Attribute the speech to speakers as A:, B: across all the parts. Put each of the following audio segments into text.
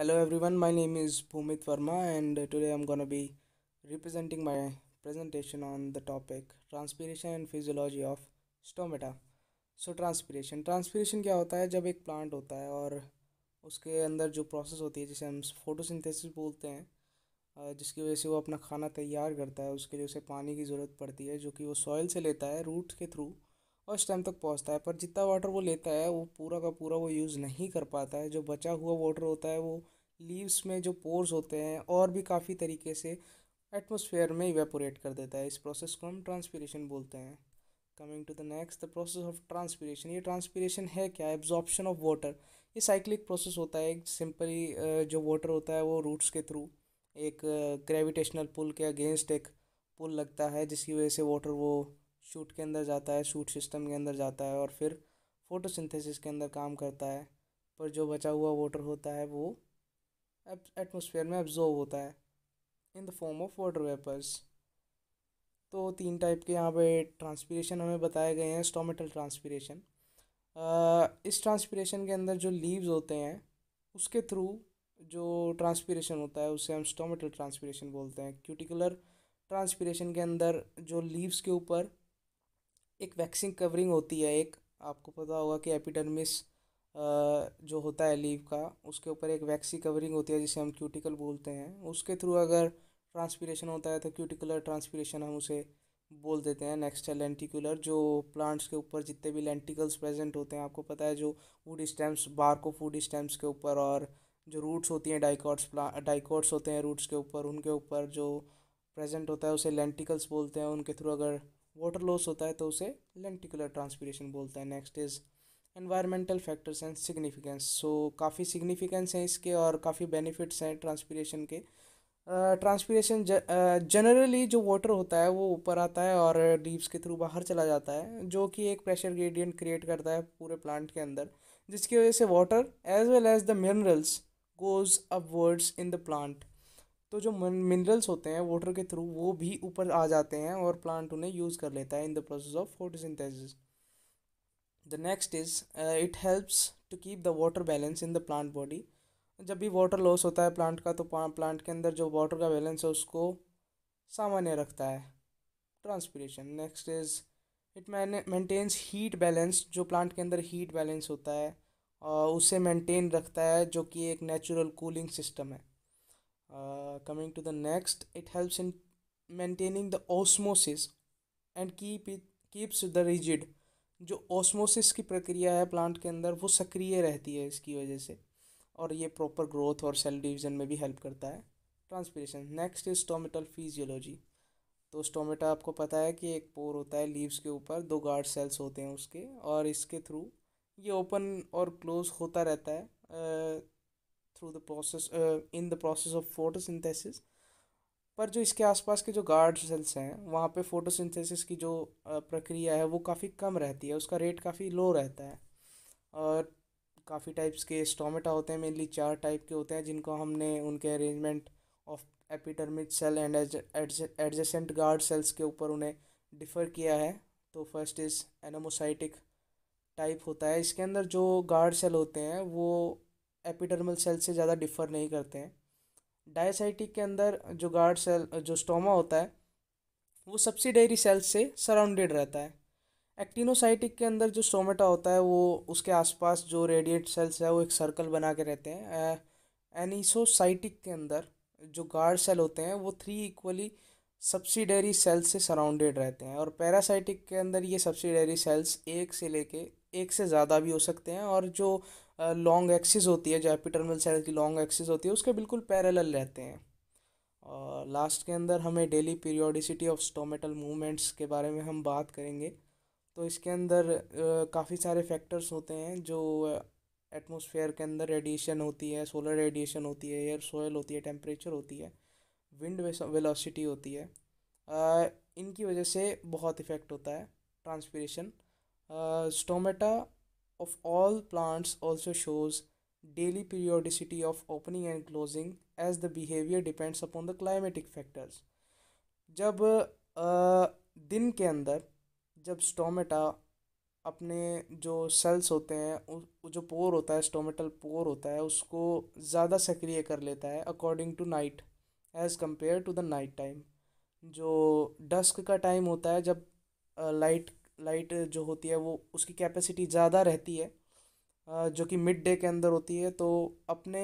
A: hello everyone my name is Bhumit Verma and today I'm gonna be representing my presentation on the topic transpiration and physiology of stomata so transpiration transpiration क्या होता है जब एक plant होता है और उसके अंदर जो प्रोसेस होती है जिसे हम फोटोसिंथेसिस बोलते हैं जिसकी वजह से वो अपना खाना तैयार करता है उसके लिए उसे पानी की ज़रूरत पड़ती है जो कि वो सॉइल से लेता है रूट के थ्रू फर्स्ट उस टाइम तक पहुंचता है पर जितना वाटर वो लेता है वो पूरा का पूरा वो यूज़ नहीं कर पाता है जो बचा हुआ वाटर होता है वो लीव्स में जो पोर्स होते हैं और भी काफ़ी तरीके से एटमोसफेयर में इवेपोरेट कर देता है इस प्रोसेस को हम ट्रांसपीरेशन बोलते हैं coming to the next the process of transpiration ये ट्रांसपीरेशन है क्या एब्जॉर्प्शन ऑफ वाटर ये साइक्लिक प्रोसेस होता है सिंपली जो वाटर होता है वो रूट्स के थ्रू एक ग्रेविटेशनल पुल के अगेंस्ट एक पुल लगता है जिसकी वजह से वाटर वो शूट के अंदर जाता है शूट सिस्टम के अंदर जाता है और फिर फोटोसिंथेसिस के अंदर काम करता है पर जो बचा हुआ वाटर होता है वो एटमोसफेयर में एब्जॉर्व होता है in the form of water vapours तो तीन टाइप के यहाँ पे ट्रांसपीरेशन हमें बताए गए हैं स्टोमेटल ट्रांसपीरेशन इस ट्रांसपीरेशन के अंदर जो लीव्स होते हैं उसके थ्रू जो ट्रांसपीरेशन होता है उसे हम स्टोमेटल ट्रांसपीरेशन बोलते हैं क्यूटिकुलर ट्रांसपीरेशन के अंदर जो लीव्स के ऊपर एक वैक्सिंग कवरिंग होती है एक आपको पता होगा कि एपिडर्मिस जो होता है लीव का उसके ऊपर एक वैक्सी कवरिंग होती है जिसे हम क्यूटिकल बोलते हैं उसके थ्रू अगर ट्रांसपीरेशन होता है तो क्यूटिकुलर ट्रांसपीरेशन हम उसे बोल देते हैं नेक्स्ट है लेंटिकुलर जो प्लांट्स के ऊपर जितने भी लेंटिकल्स प्रेजेंट होते हैं आपको पता है जो वुड स्टेम्स बारको फूड स्टेम्स के ऊपर और जो रूट्स होती हैं डाइकॉट्स प्ला डाइकॉट्स होते हैं रूट्स के ऊपर उनके ऊपर जो प्रेजेंट होता है उसे लेंटिकल्स बोलते हैं उनके थ्रू अगर वाटर लॉस होता है तो उसे लेंटिकुलर ट्रांसपीरेशन बोलते हैं next is environmental factors and significance so काफ़ी सिग्निफिकेंस हैं इसके और काफ़ी बेनिफिट्स हैं ट्रांसपीरेशन के ट्रांसपीरेशन जनरली जो वाटर होता है वो ऊपर आता है और डीप्स के थ्रू बाहर चला जाता है जो कि एक प्रेशर ग्रेडियंट क्रिएट करता है पूरे प्लांट के अंदर जिसकी वजह से water as well as the minerals goes upwards in the plant तो जो मिनरल्स होते हैं वाटर के थ्रू वो भी ऊपर आ जाते हैं और प्लांट उन्हें यूज़ कर लेता है in the process of photosynthesis the next is it helps to keep the water balance in the plant body जब भी वाटर लॉस होता है प्लांट का तो प्लांट के अंदर जो वाटर का बैलेंस है उसको सामान्य रखता है transpiration next is it maintains heat balance जो प्लांट के अंदर हीट बैलेंस होता है uh, उसे मेंटेन रखता है जो कि एक नेचुरल कूलिंग सिस्टम है Uh, coming to the next it helps in maintaining the osmosis and keep it keeps the rigid जो ऑस्मोसिस की प्रक्रिया है प्लांट के अंदर वो सक्रिय रहती है इसकी वजह से और ये प्रॉपर ग्रोथ और सेल डिवीज़न में भी हेल्प करता है transpiration next is stomatal physiology तो स्टोमेटा आपको पता है कि एक पोर होता है लीव्स के ऊपर दो गार्ड सेल्स होते हैं उसके और इसके थ्रू ये ओपन और क्लोज होता रहता है uh, through the process in the process of photosynthesis पर जो इसके आसपास के जो गार्ड सेल्स हैं वहाँ पे फोटोसिंथेसिस की जो प्रक्रिया है वो काफ़ी कम रहती है उसका रेट काफ़ी लो रहता है और काफ़ी टाइप्स के स्टोमेटा होते हैं मेनली चार टाइप के होते हैं जिनको हमने उनके arrangement of epidermic cell and adjacent guard cells के ऊपर उन्हें डिफ़र किया है तो फर्स्ट इज़ एनोमोसाइटिक टाइप होता है इसके अंदर जो गार्ड सेल होते हैं वो एपिडर्मल सेल से ज़्यादा डिफर नहीं करते हैं डायसाइटिक के अंदर जो गार्ड सेल जो स्टोमा होता है वो सब्सिडरी सेल्स से सराउंडेड रहता है एक्टिनोसाइटिक के अंदर जो स्टोमेटा होता है वो उसके आसपास जो रेडिएट सेल्स है वो एक सर्कल बना के रहते हैं एनिसोसाइटिक के अंदर जो गार्ड सेल होते हैं वो थ्री इक्वली सब्सिडरी सेल्स से सराउंडेड रहते हैं और पैरासाइटिक के अंदर ये सब्सिडरी सेल्स एक से लेके एक से ज़्यादा भी हो सकते हैं और जो लॉन्ग एक्सिस होती है जो एपिटर्मल सेल की लॉन्ग एक्सिस होती है उसके बिल्कुल पैरेलल रहते हैं और लास्ट के अंदर हमें daily periodicity of stomatal movements के बारे में हम बात करेंगे तो इसके अंदर काफ़ी सारे फैक्टर्स होते हैं जो एटमोसफेयर के अंदर रेडिएशन होती है सोलर रेडिएशन होती है एयर सोयल होती है टेम्परेचर होती है विंड वेलोसिटी होती है इनकी वजह से बहुत इफ़ेक्ट होता है transpiration uh, stomata of all plants also shows daily periodicity of opening and closing as the behavior depends upon the climatic factors जब uh, दिन के अंदर जब स्टोमेटा अपने जो सेल्स होते हैं जो पोर होता है स्टोमेटल पोर होता है उसको ज़्यादा सक्रिय कर लेता है according to night as compare to the night time जो डस्क का टाइम होता है जब लाइट लाइट जो होती है वो उसकी कैपेसिटी ज़्यादा रहती है जो कि मिड डे के अंदर होती है तो अपने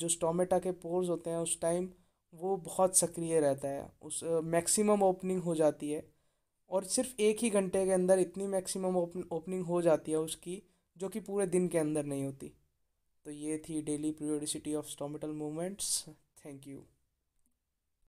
A: जो स्टोमेटा के पोर्स होते हैं उस टाइम वो बहुत सक्रिय रहता है उस मैक्सिमम ओपनिंग हो जाती है और सिर्फ एक ही घंटे के अंदर इतनी मैक्सिमम ओपनिंग हो जाती है उसकी जो कि पूरे दिन के अंदर नहीं होती तो ये थी daily periodicity of stomatal movements thank you